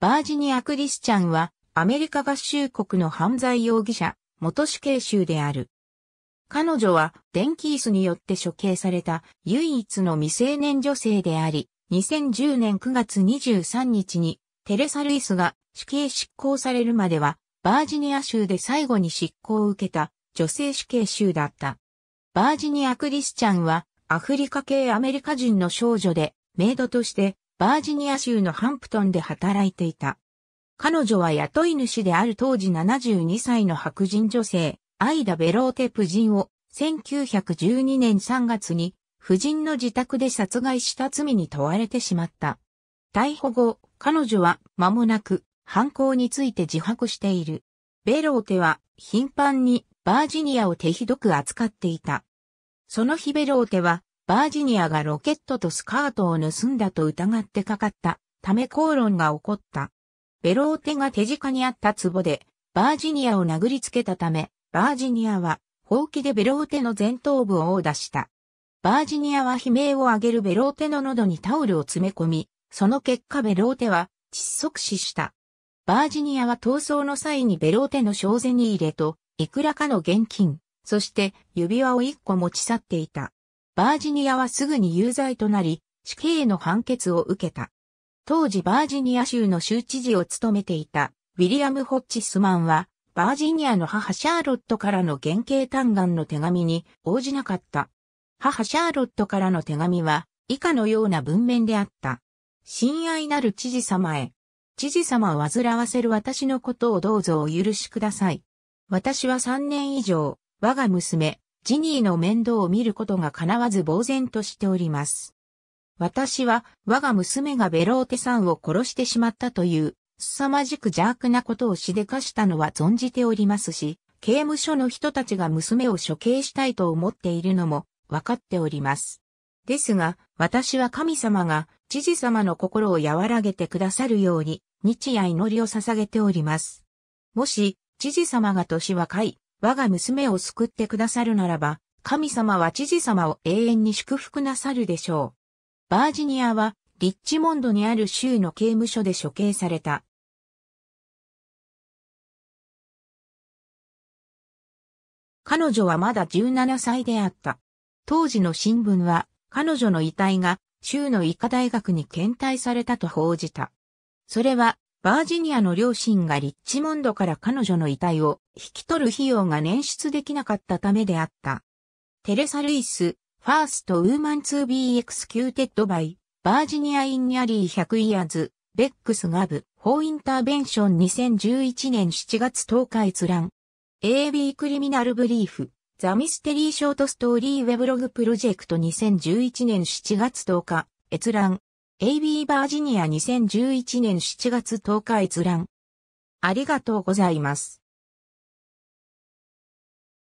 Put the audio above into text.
バージニア・クリスチャンは、アメリカ合衆国の犯罪容疑者、元死刑囚である。彼女は、デンキースによって処刑された唯一の未成年女性であり、2010年9月23日に、テレサ・ルイスが死刑執行されるまでは、バージニア州で最後に執行を受けた女性死刑囚だった。バージニア・クリスチャンは、アフリカ系アメリカ人の少女で、メイドとしてバージニア州のハンプトンで働いていた。彼女は雇い主である当時72歳の白人女性、アイダ・ベローテ・夫人を1912年3月に夫人の自宅で殺害した罪に問われてしまった。逮捕後、彼女は間もなく犯行について自白している。ベローテは頻繁にバージニアを手ひどく扱っていた。その日ベローテはバージニアがロケットとスカートを盗んだと疑ってかかったため口論が起こった。ベローテが手近にあった壺で、バージニアを殴りつけたため、バージニアは、ほうきでベローテの前頭部を殴打した。バージニアは悲鳴を上げるベローテの喉にタオルを詰め込み、その結果ベローテは窒息死した。バージニアは逃走の際にベローテの小銭入れと、いくらかの現金、そして指輪を一個持ち去っていた。バージニアはすぐに有罪となり、死刑の判決を受けた。当時バージニア州の州知事を務めていたウィリアム・ホッチスマンは、バージニアの母シャーロットからの原型嘆願の手紙に応じなかった。母シャーロットからの手紙は以下のような文面であった。親愛なる知事様へ。知事様を煩わせる私のことをどうぞお許しください。私は3年以上、我が娘、ジニーの面倒を見ることが叶わず呆然としております。私は我が娘がベローテさんを殺してしまったという凄まじく邪悪なことをしでかしたのは存じておりますし、刑務所の人たちが娘を処刑したいと思っているのもわかっております。ですが、私は神様が知事様の心を和らげてくださるように、日夜祈りを捧げております。もし、知事様が年若い、我が娘を救ってくださるならば、神様は知事様を永遠に祝福なさるでしょう。バージニアは、リッチモンドにある州の刑務所で処刑された。彼女はまだ17歳であった。当時の新聞は、彼女の遺体が州の医科大学に検体されたと報じた。それは、バージニアの両親がリッチモンドから彼女の遺体を引き取る費用が捻出できなかったためであった。テレサ・ルイス、ファースト・ウーマンツー・ビー・エクスキューテッド・バイ、バージニア・イン・ニャリー百イヤーズ、ベックス・ガブ、ー・インターベンション2011年7月10日閲覧。AB クリミナルブリーフ、ザ・ミステリー・ショート・ストーリー・ウェブログプロジェクト2011年7月10日、閲覧。AB バージニア2011年7月10日閲覧。ありがとうございます。